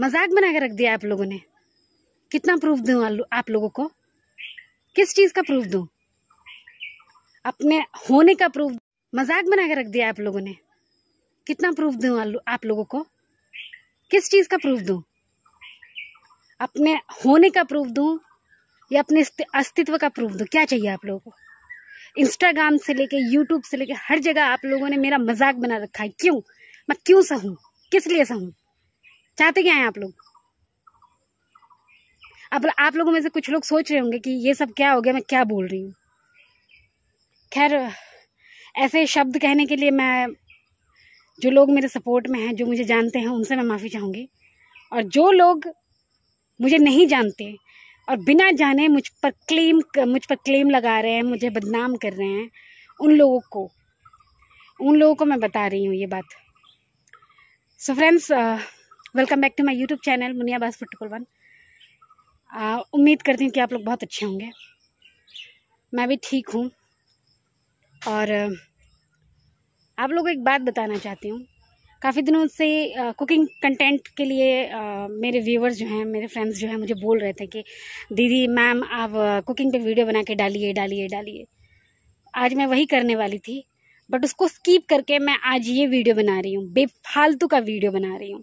मजाक बना के रख दिया आप लोगों ने कितना प्रूफ दूँ आप लोगों को किस चीज़ का प्रूफ दूँ अपने होने का प्रूफ मजाक बना के रख दिया आप लोगों ने कितना प्रूफ दूँ आप लोगों को किस चीज़ का प्रूफ दूँ अपने होने का प्रूफ दूँ या अपने अस्तित्व का प्रूफ दूँ क्या चाहिए आप लोगों को इंस्टाग्राम से लेके यूट्यूब से लेके हर जगह आप लोगों ने मेरा मजाक बना रखा है क्यों मैं क्यों सहूँ किस लिए सहूँ चाहते क्या हैं आप लोग अब आप लोगों में से कुछ लोग सोच रहे होंगे कि ये सब क्या हो गया मैं क्या बोल रही हूँ खैर ऐसे शब्द कहने के लिए मैं जो लोग मेरे सपोर्ट में हैं जो मुझे जानते हैं उनसे मैं माफ़ी चाहूँगी और जो लोग मुझे नहीं जानते और बिना जाने मुझ पर क्लेम मुझ पर क्लेम लगा रहे हैं मुझे बदनाम कर रहे हैं उन लोगों को उन लोगों को मैं बता रही हूँ ये बात so so friends welcome back to my YouTube channel Muniya बास वन उम्मीद करती हूँ कि आप लोग बहुत अच्छे होंगे मैं भी ठीक हूँ और आप लोगों को एक बात बताना चाहती हूँ काफ़ी दिनों से कुकिंग कंटेंट के लिए आ, मेरे व्यूवर्स जो हैं मेरे फ्रेंड्स जो हैं मुझे बोल रहे थे कि दीदी मैम आप कुकिंग पे वीडियो बना के डालिए डालिए डालिए आज मैं वही करने वाली थी बट उसको स्कीप करके मैं आज ये वीडियो बना रही हूँ बेफालतू का वीडियो बना रही हूँ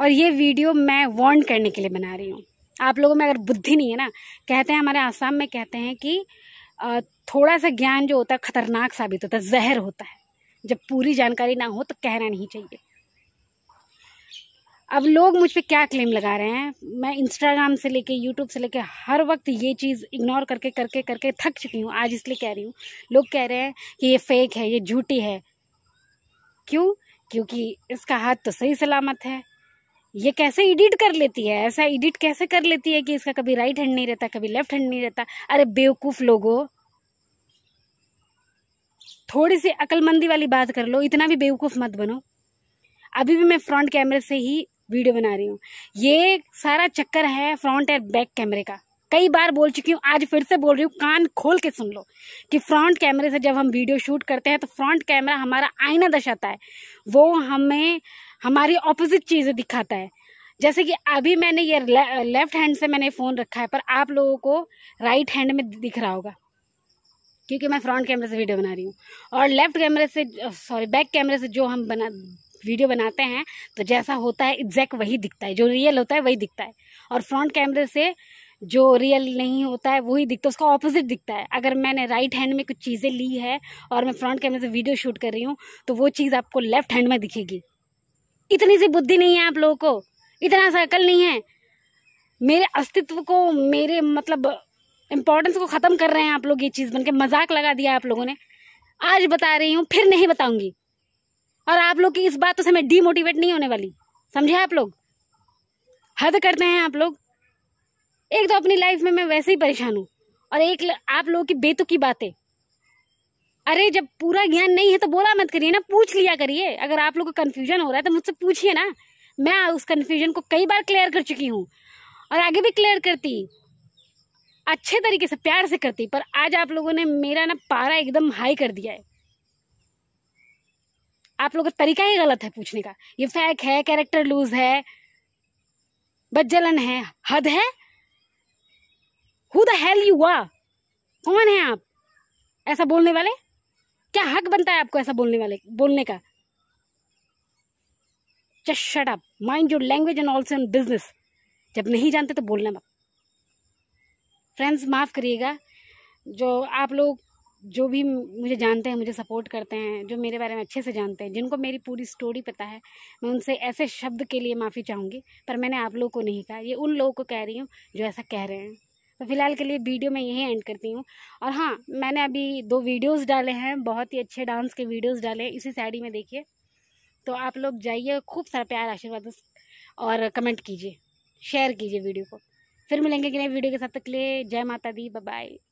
और ये वीडियो मैं वॉन्ट करने के लिए बना रही हूँ आप लोगों में अगर बुद्धि नहीं है ना कहते हैं हमारे आसाम में कहते हैं कि थोड़ा सा ज्ञान जो होता है खतरनाक साबित होता है जहर होता है जब पूरी जानकारी ना हो तो कहना नहीं चाहिए अब लोग मुझ पर क्या क्लेम लगा रहे हैं मैं इंस्टाग्राम से लेके यूट्यूब से लेके हर वक्त ये चीज़ इग्नोर करके करके करके थक चुकी हूँ आज इसलिए कह रही हूँ लोग कह रहे हैं कि ये फेक है ये झूठी है क्यों क्योंकि इसका हाथ तो सही सलामत है ये कैसे एडिट कर लेती है ऐसा एडिट कैसे कर लेती है कि इसका कभी राइट हैंड नहीं रहता कभी लेफ्ट हैंड नहीं रहता अरे बेवकूफ़ लोगो थोड़ी सी अकलमंदी वाली बात कर लो इतना भी बेवकूफ़ मत बनो अभी भी मैं फ्रंट कैमरे से ही वीडियो बना रही हूँ ये सारा चक्कर है फ्रंट और बैक कैमरे का कई बार बोल चुकी हूँ आज फिर से बोल रही हूँ कान खोल के सुन लो कि फ्रंट कैमरे से जब हम वीडियो शूट करते हैं तो फ्रंट कैमरा हमारा आईना दर्शाता है वो हमें हमारी ऑपोजिट चीज़ें दिखाता है जैसे कि अभी मैंने ये ले, लेफ्ट हैंड से मैंने फ़ोन रखा है पर आप लोगों को राइट हैंड में दिख रहा होगा क्योंकि मैं फ्रंट कैमरे से वीडियो बना रही हूँ और लेफ्ट कैमरे से सॉरी बैक कैमरे से जो हम बना वीडियो बनाते हैं तो जैसा होता है एग्जैक्ट वही दिखता है जो रियल होता है वही दिखता है और फ्रंट कैमरे से जो रियल नहीं होता है वही दिखता है उसका ऑपोजिट दिखता है अगर मैंने राइट हैंड में कुछ चीज़ें ली है और मैं फ्रंट कैमरे से वीडियो शूट कर रही हूँ तो वो चीज़ आपको लेफ्ट हैंड में दिखेगी इतनी सी बुद्धि नहीं है आप लोगों को इतना सा अकल नहीं है मेरे अस्तित्व को मेरे मतलब इम्पोर्टेंस को ख़त्म कर रहे हैं आप लोग ये चीज़ बन के मजाक लगा दिया आप लोगों ने आज बता रही हूँ फिर नहीं बताऊंगी और आप लोग की इस बात तो से मैं डीमोटिवेट नहीं होने वाली समझे आप लोग हद करते हैं आप लोग एक तो अपनी लाइफ में मैं वैसे ही परेशान हूँ और एक आप लोगों की बेतुकी बातें अरे जब पूरा ज्ञान नहीं है तो बोला मत करिए ना पूछ लिया करिए अगर आप लोग को कन्फ्यूजन हो रहा है तो मुझसे पूछिए ना मैं उस कन्फ्यूजन को कई बार क्लियर कर चुकी हूँ और आगे भी क्लियर करती अच्छे तरीके से प्यार से करती पर आज आप लोगों ने मेरा ना पारा एकदम हाई कर दिया है आप लोगों का तरीका ही गलत है पूछने का ये फैक है कैरेक्टर लूज है बज्जलन है हद है who the hell you are कौन है आप ऐसा बोलने वाले क्या हक बनता है आपको ऐसा बोलने वाले बोलने का just shut up mind your language and also in business जब नहीं जानते तो बोलना मत फ्रेंड्स माफ़ करिएगा जो आप लोग जो भी मुझे जानते हैं मुझे सपोर्ट करते हैं जो मेरे बारे में अच्छे से जानते हैं जिनको मेरी पूरी स्टोरी पता है मैं उनसे ऐसे शब्द के लिए माफ़ी चाहूँगी पर मैंने आप लोगों को नहीं कहा ये उन लोगों को कह रही हूँ जो ऐसा कह रहे हैं तो फिलहाल के लिए वीडियो मैं यही एंड करती हूँ और हाँ मैंने अभी दो वीडियोज़ डाले हैं बहुत ही अच्छे डांस के वीडियोज़ डाले हैं इसी साड़ी में देखिए तो आप लोग जाइए खूब सारा प्यार आशीर्वाद और कमेंट कीजिए शेयर कीजिए वीडियो को फिर मिलेंगे कि नहीं वीडियो के साथ तक ले जय माता दी बाय